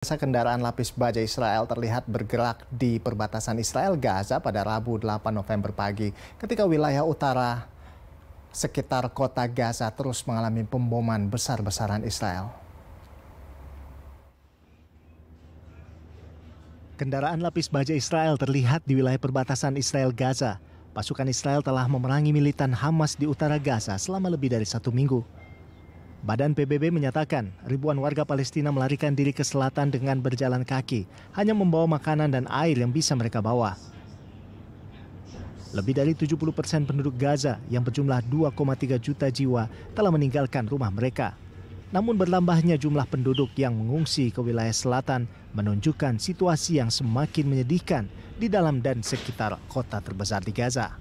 Masa kendaraan lapis baja Israel terlihat bergerak di perbatasan Israel Gaza pada Rabu 8 November pagi ketika wilayah utara sekitar kota Gaza terus mengalami pemboman besar-besaran Israel. Kendaraan lapis baja Israel terlihat di wilayah perbatasan Israel Gaza. Pasukan Israel telah memerangi militan Hamas di utara Gaza selama lebih dari satu minggu. Badan PBB menyatakan ribuan warga Palestina melarikan diri ke selatan dengan berjalan kaki, hanya membawa makanan dan air yang bisa mereka bawa. Lebih dari 70 persen penduduk Gaza yang berjumlah 2,3 juta jiwa telah meninggalkan rumah mereka. Namun berlambahnya jumlah penduduk yang mengungsi ke wilayah selatan menunjukkan situasi yang semakin menyedihkan di dalam dan sekitar kota terbesar di Gaza.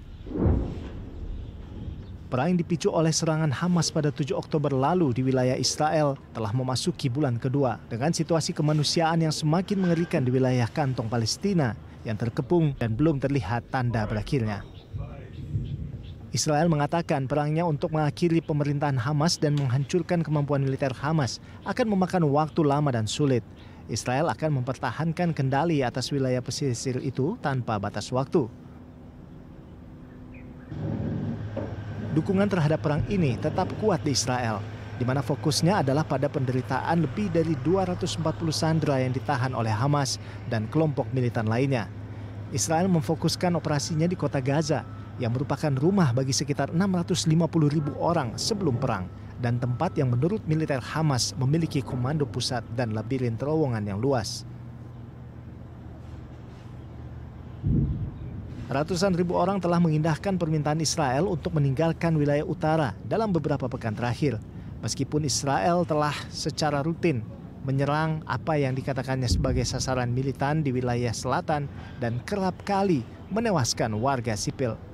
Perang yang dipicu oleh serangan Hamas pada 7 Oktober lalu di wilayah Israel telah memasuki bulan kedua dengan situasi kemanusiaan yang semakin mengerikan di wilayah kantong Palestina yang terkepung dan belum terlihat tanda berakhirnya. Israel mengatakan perangnya untuk mengakhiri pemerintahan Hamas dan menghancurkan kemampuan militer Hamas akan memakan waktu lama dan sulit. Israel akan mempertahankan kendali atas wilayah pesisir itu tanpa batas waktu. dukungan terhadap perang ini tetap kuat di Israel, di mana fokusnya adalah pada penderitaan lebih dari 240 sandera yang ditahan oleh Hamas dan kelompok militan lainnya. Israel memfokuskan operasinya di kota Gaza, yang merupakan rumah bagi sekitar 650 ribu orang sebelum perang, dan tempat yang menurut militer Hamas memiliki komando pusat dan labirin terowongan yang luas. Ratusan ribu orang telah mengindahkan permintaan Israel untuk meninggalkan wilayah utara dalam beberapa pekan terakhir. Meskipun Israel telah secara rutin menyerang apa yang dikatakannya sebagai sasaran militan di wilayah selatan dan kerap kali menewaskan warga sipil.